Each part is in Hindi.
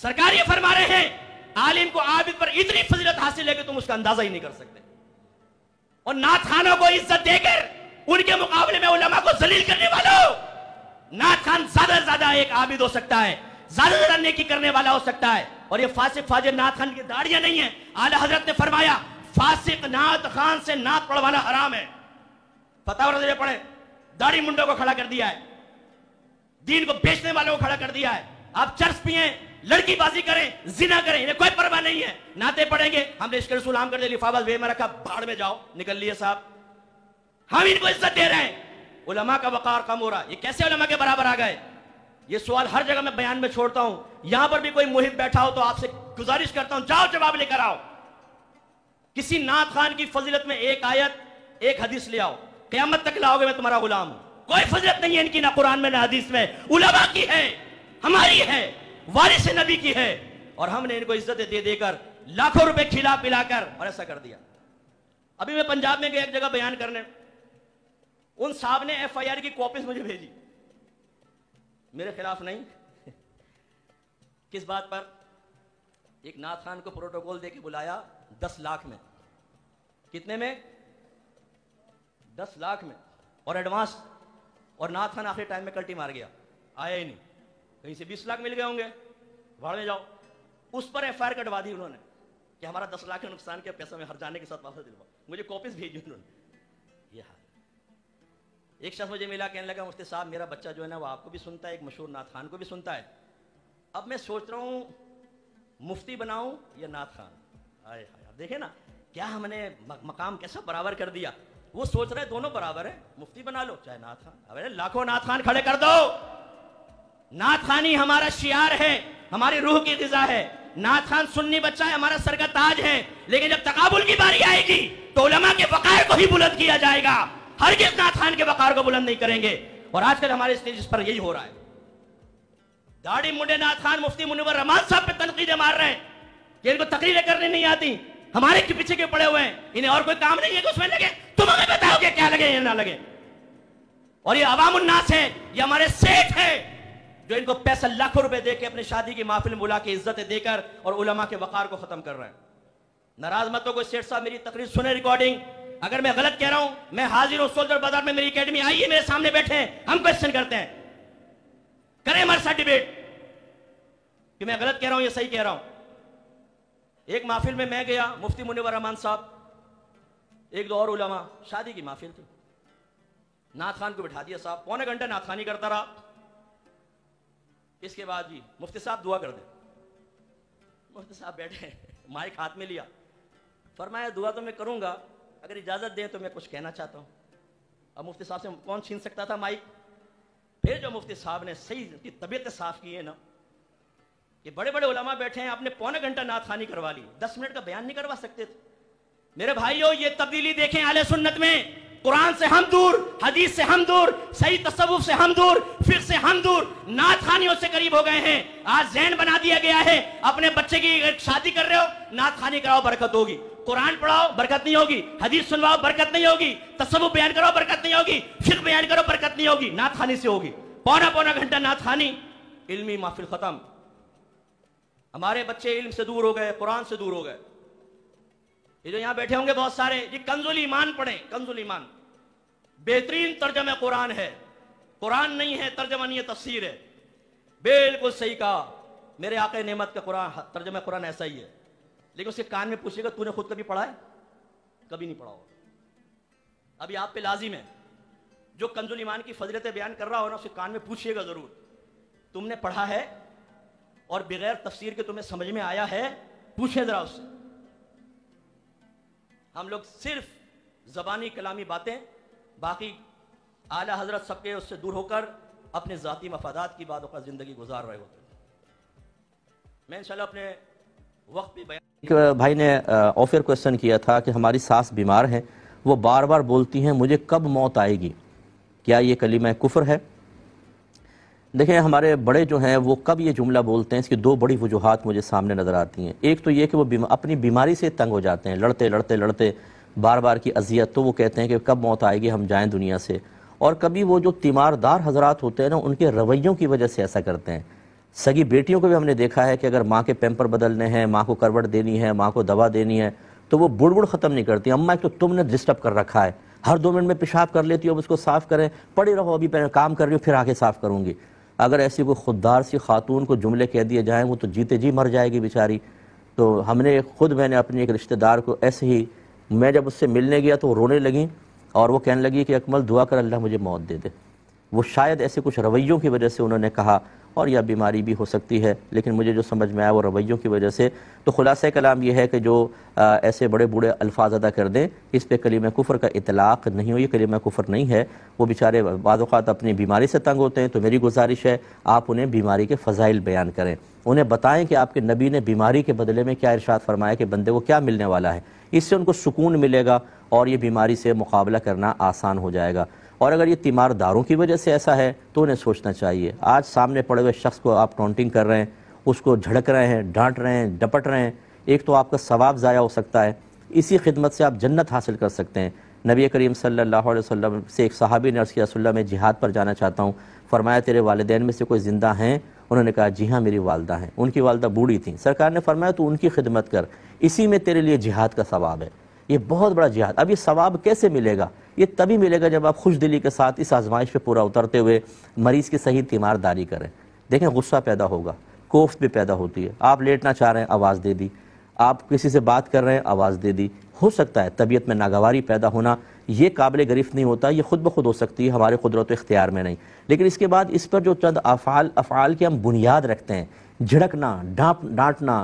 सरकार ये फरमा रहे हैं आलिम को आबिद पर इतनी फजीलत हासिल है कि तुम उसका अंदाजा ही नहीं कर सकते और खानों को इज्जत देकर उनके मुकाबले में उलमा को जलील करने वालों नाथ खान ज्यादा से ज्यादा एक आबिद हो सकता है ज्यादा ज्यादा नेकी करने वाला हो सकता है और ये फासिक फाजिर नाथ खान की दाड़ियां नहीं है आला हजरत ने फरमाया फासिक नाथ खान से नाथ पढ़वाना हराम है फतावर नजरे पढ़े दाढ़ी मुंडों को खड़ा कर दिया है दीन को बेचने वालों को खड़ा कर दिया है आप चर्च पिए लड़की बाजी करें जिना करें इन्हें कोई परवाह नहीं है नाते पढ़ेंगे हमने इसके रसूल आम कर दिया लिफाफा वे में रखा भाड़ में जाओ निकल लिए साहब हम इनको इज्जत दे रहे हैं उलमा का वकार कम हो रहा ये कैसे उलमा के बराबर आ गए ये सवाल हर जगह मैं बयान में छोड़ता हूं यहां पर भी कोई मुहिम बैठा हो तो आपसे गुजारिश करता हूं जाओ जवाब लेकर आओ किसी नाथ खान की फजीलत में एक आयत एक हदीस ले आओ क्यामत तक लाओगे मैं तुम्हारा गुलाम हूं कोई फजिलत नहीं है इनकी ना कुरान में ना हदीस में उलमा की है हमारी है वारिस नबी की है और हमने इनको इज्जत दे देकर लाखों रुपए खिला पिलाकर और ऐसा कर दिया अभी मैं पंजाब में गया एक जगह बयान करने उन साहब ने एफआईआर की कॉपीज मुझे भेजी मेरे खिलाफ नहीं किस बात पर एक नाथ खान को प्रोटोकॉल देके बुलाया दस लाख में कितने में दस लाख में और एडवांस और नाथ खान आखिरी टाइम में कल्टी मार गया आया ही नहीं कहीं से बीस लाख मिल गए होंगे भाड़ में जाओ उस पर एफ आई कटवा दी उन्होंने कि हमारा दस लाख का नुकसान किया पैसा में हर जाने के साथ वापस दिलवाओ मुझे कॉपीज भेजी उन्होंने यह एक शख्स मुझे मिला कहने लगा मुफ्ती साहब मेरा बच्चा जो है ना वो आपको भी सुनता है एक मशहूर नाथ खान को भी सुनता है अब मैं सोच रहा हूँ मुफ्ती बनाऊँ या नाथ खान आए हाय देखे ना क्या हमने मकाम कैसा बराबर कर दिया वो सोच रहे दोनों बराबर है मुफ्ती बना लो चाहे नाथ खान अरे लाखों नाथ खान खड़े कर दो नाथ खानी हमारा शियार है हमारी रूह की गजा है नाथान खान सुन्नी बच्चा है हमारा सर का ताज है लेकिन जब तकाबुल की बारी आएगी तो उलमा के वकार को ही बुलंद किया जाएगा हर किस नाथ खान के वकार को बुलंद नहीं करेंगे और आजकल हमारे स्टेज पर यही हो रहा है दाढ़ी मुंडे नाथ खान मुफ्ती मुनवर रमान साहब पे तनकीदें मार रहे हैं कि इनको तकरीरें करने नहीं आती हमारे के पीछे के पड़े हुए हैं इन्हें और कोई काम नहीं है कि उसमें लगे तुम हमें बताओगे क्या लगे या ना लगे और ये अवाम उन्नास है ये हमारे सेठ है जो इनको पैसा लाखों रुपए देकर अपनी शादी की महफिल बुला के इज्जत देकर और उलमा के वकार को खत्म कर रहे हैं नाराज मत को शेर साहब मेरी तकरीर सुने रिकॉर्डिंग अगर मैं गलत कह रहा हूं मैं हाजिर हूं सोल्जर बाजार में मेरी अकेडमी आई है मेरे सामने बैठे हम क्वेश्चन करते हैं करें हमारे साथ डिबेट कि मैं गलत कह रहा हूं या सही कह रहा हूं एक महफिल में मैं गया मुफ्ती मुनिवर रहमान साहब एक दो और उलमा शादी की महफिल थी नाथ खान को बिठा दिया साहब पौने घंटे नाथ खानी करता रहा इसके बाद जी मुफ्ती साहब दुआ कर दे मुफ्ती साहब बैठे माइक हाथ में लिया फरमाया दुआ तो मैं करूंगा अगर इजाज़त दें तो मैं कुछ कहना चाहता हूँ अब मुफ्ती साहब से कौन छीन सकता था माइक फिर जो मुफ्ती साहब ने सही की तबीयत साफ़ की है ना ये बड़े बड़े उलमा बैठे हैं आपने पौने घंटा नात खानी करवा ली दस मिनट का बयान नहीं करवा सकते थे मेरे भाइयों ये तब्दीली देखें आले सुन्नत में कुरान से हम दूर हदीस से हम दूर सही तस्वुफ से हम दूर फिर से हम दूर नात खानियों से करीब हो गए हैं आज जैन बना दिया गया है अपने बच्चे की शादी कर रहे हो नात खानी कराओ बरकत होगी कुरान पढ़ाओ बरकत नहीं होगी हदीस सुनवाओ बरकत नहीं होगी तस्वु बयान करो बरकत नहीं होगी फिर बयान करो बरकत नहीं होगी नात खानी से होगी पौना पौना घंटा नात खानी इलमी माफिल खत्म हमारे बच्चे इल्म से दूर हो गए कुरान से दूर हो गए ये जो यहाँ बैठे होंगे बहुत सारे ये कंजुल ईमान पढ़े कंजुल ईमान बेहतरीन तर्जम कुरान है कुरान नहीं है तर्जमा नहीं है तस्वीर है बिल्कुल सही कहा मेरे आके नेमत का कुरान तर्जमा कुरान ऐसा ही है लेकिन उसके कान में पूछेगा तूने खुद कभी पढ़ा है कभी नहीं पढ़ा होगा अभी आप पे लाजिम है जो कंजुल ईमान की फजलतें बयान कर रहा हो ना उसके कान में पूछिएगा जरूर तुमने पढ़ा है और बगैर तफसीर के तुम्हें समझ में आया है पूछे जरा उससे हम लोग सिर्फ ज़बानी कलामी बातें बाकी आला हजरत सबके उससे दूर होकर अपने ज़ाती मफादात की बातों का ज़िंदगी गुजार रहे होते मैं इंशाल्लाह अपने वक्त भी बयान एक भाई ने ऑफियर क्वेश्चन किया था कि हमारी सास बीमार है वो बार बार बोलती हैं मुझे कब मौत आएगी क्या ये कलीमा कुफर है देखें हमारे बड़े जो हैं वो कब ये जुमला बोलते हैं इसकी दो बड़ी वजूहत मुझे सामने नज़र आती हैं एक तो ये कि वो बीमा, अपनी बीमारी से तंग हो जाते हैं लड़ते लड़ते लड़ते बार बार की अजियत तो वो कहते हैं कि कब मौत आएगी हम जाएँ दुनिया से और कभी वो जो तीमारदार हजरात होते हैं ना उनके रवैयों की वजह से ऐसा करते हैं सगी बेटियों को भी हमने देखा है कि अगर माँ के पैम्पर बदलने हैं माँ को करवट देनी है माँ को दवा देनी है तो वो बुड़ ख़त्म नहीं करती अम्मा एक तो तुमने डिस्टर्ब कर रखा है हर दो मिनट में पेशाब कर लेती हो अब उसको साफ़ करें पड़ी रहो अभी पहले काम कर रही हो फिर आके साफ़ करूँगी अगर ऐसी कोई खुददार सी खातून को जुमले कह दिए जाएँ वो तो जीते जी मर जाएगी बेचारी तो हमने ख़ुद मैंने अपने एक रिश्तेदार को ऐसे ही मैं जब उससे मिलने गया तो रोने लगी और वो कहने लगी कि अकमल दुआ कर अल्लाह मुझे मौत दे दे वो शायद ऐसे कुछ रवैयों की वजह से उन्होंने कहा और यह बीमारी भी हो सकती है लेकिन मुझे जो समझ में आया वो रवैयों की वजह से तो ख़ुलासा कलाम यह है कि जो आ, ऐसे बड़े बूढ़े अल्फाज अदा कर दें इस पर कलीम कुफर का इतलाक़ नहीं हो ये कलीम कुफर नहीं है वो बेचारे बाज़ात अपनी बीमारी से तंग होते हैं तो मेरी गुजारिश है आप उन्हें बीमारी के फ़जाइल बयान करें उन्हें बताएं कि आपके नबी ने बीमारी के बदले में क्या इरशाद फरमाया कि बंदे को क्या मिलने वाला है इससे उनको सुकून मिलेगा और ये बीमारी से मुकाबला करना आसान हो जाएगा और अगर ये तीमारदारों की वजह से ऐसा है तो उन्हें सोचना चाहिए आज सामने पड़े हुए शख्स को आप टॉन्टिंग कर रहे हैं उसको झड़क रहे हैं डांट रहे हैं डपट रहे हैं एक तो आपका सवाब ज़ाया हो सकता है इसी खिदमत से आप जन्नत हासिल कर सकते हैं नबी करीम सल्लल्लाहु अलैहि वसल्लम से एक सहाबी नर्स की किया में जिहाद पर जाना चाहता हूँ फरमाया तेरे वालदेन में से कोई ज़िंदा हैं उन्होंने कहा जी हाँ मेरी वालदा हैं उनकी वालदा बूढ़ी थी सरकार ने फरमाया तो उनकी खिदमत कर इसी में तेरे लिए जिहाद का सवाब है ये बहुत बड़ा जिहाद अब ये सवाब कैसे मिलेगा ये तभी मिलेगा जब आप खुश दिली के साथ इस आजमाइश पर पूरा उतरते हुए मरीज़ की सही तीमारदारी करें देखें गुस्सा पैदा होगा कोफ्त भी पैदा होती है आप लेटना चाह रहे हैं आवाज़ दे दी आप किसी से बात कर रहे हैं आवाज़ दे दी हो सकता है तबीयत में नागवारी पैदा होना ये काबिल गिरफ्त नहीं होता ये खुद ब खुद हो सकती है हमारे कुदरत इख्तियार में नहीं लेकिन इसके बाद इस पर जो चंद अफ़ाल अफ़ाल की हम बुनियाद रखते हैं झिड़कना डांप डांटना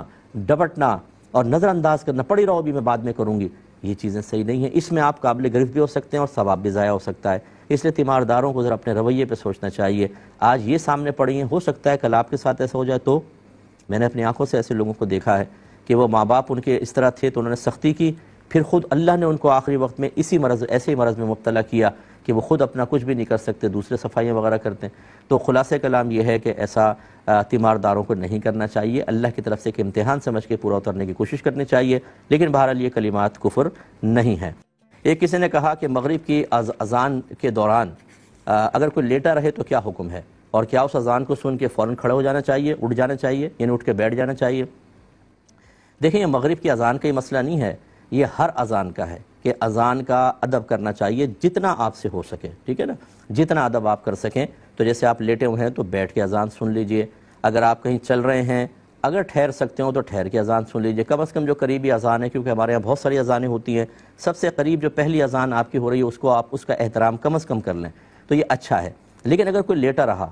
डपटना और नज़रअंदाज करना पड़ी रहो भी मैं बाद में करूँगी ये चीज़ें सही नहीं हैं इसमें आप काबिल गरीब भी हो सकते हैं और सवाब भी ज़ाया हो सकता है इसलिए तीमारदारों को ज़रा अपने रवैये पर सोचना चाहिए आज ये सामने पड़ी हैं हो सकता है कल आपके साथ ऐसा हो जाए तो मैंने अपनी आंखों से ऐसे लोगों को देखा है कि वो माँ बाप उनके इस तरह थे तो उन्होंने सख्ती की फिर ख़ुद अल्लाह ने उनको आखिरी वक्त में इसी मरज़ ऐसे ही मरज़ में मुबला किया कि वो ख़ुद अपना कुछ भी नहीं कर सकते दूसरे सफाइयाँ वगैरह करते हैं तो ख़ुलास कलाम यह है कि ऐसा तीमारदारों को नहीं करना चाहिए अल्लाह की तरफ से एक इम्तहान समझ के पूरा उतरने की कोशिश करनी चाहिए लेकिन बहरहाल ये कलिमात कुफर नहीं है एक किसी ने कहा कि मगरब की अज अजान के दौरान अगर कोई लेटा रहे तो क्या हुक्म है और क्या उस अजान को सुन के फ़ौर खड़े हो जाना चाहिए उठ जाना चाहिए यानी उठ के बैठ जाना चाहिए देखिए मगरब की अजान का ही मसला नहीं है ये हर अजान का है कि अज़ान का अदब करना चाहिए जितना आपसे हो सके ठीक है ना जितना अदब आप कर सकें तो जैसे आप लेटे हुए हैं तो बैठ के अज़ान सुन लीजिए अगर आप कहीं चल रहे हैं अगर ठहर सकते हो तो ठहर के अज़ान सुन लीजिए कम अज़ कम जो करीबी अज़ान है क्योंकि हमारे यहाँ बहुत सारी अज़ानें होती हैं सबसे करीब जो पहली अज़ान आपकी हो रही है उसको आप उसका एहतराम कम अज़ कम कर लें तो ये अच्छा है लेकिन अगर कोई लेटा रहा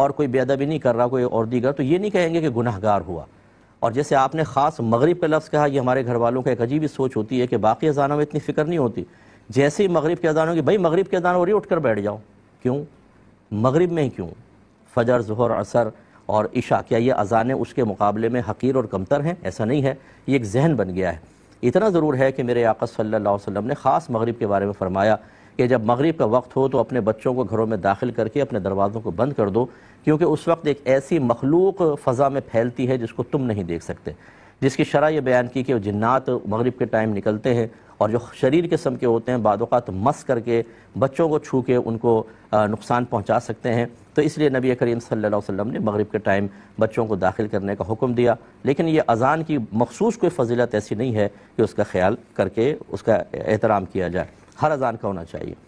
और कोई बेअदबी नहीं कर रहा कोई और दीगर तो ये नहीं कहेंगे कि गुनाहगार हुआ और जैसे आपने ख़ास मगरब का लफ्ज़ कहा यह हमारे घर वालों का एक अजीब ही सोच होती है कि बाकी अजानों में इतनी फ़िक्र नहीं होती जैसे ही मगरब की अजानों की भाई मगरब की अजान हो रही कर बैठ जाओ क्यों मगरब में ही क्यों फजर जहर असर और इशा क्या ये अजानें उसके मुकाबले में हकीर और कमतर हैं ऐसा नहीं है ये एक जहन बन गया है इतना ज़रूर है कि मेरे आका सल्ला वसम ने ख़ास मगरब के बारे में फ़रमाया कि जब मगरिब का वक्त हो तो अपने बच्चों को घरों में दाखिल करके अपने दरवाज़ों को बंद कर दो क्योंकि उस वक्त एक ऐसी मखलूक फ़ज़ा में फैलती है जिसको तुम नहीं देख सकते जिसकी शरह यह बयान की कि जन्नात मगरिब के टाइम निकलते हैं और जो शरीर किस्म के होते हैं बाद मस करके बच्चों को छू के उनको नुकसान पहुँचा सकते हैं तो इसलिए नबी करीम सल्लल्लाहु अलैहि वसल्लम ने मगरिब के टाइम बच्चों को दाखिल करने का हुक्म दिया लेकिन ये अजान की मखसूस कोई फजीलत ऐसी नहीं है कि उसका ख्याल करके उसका एहतराम किया जाए हर अजान का होना चाहिए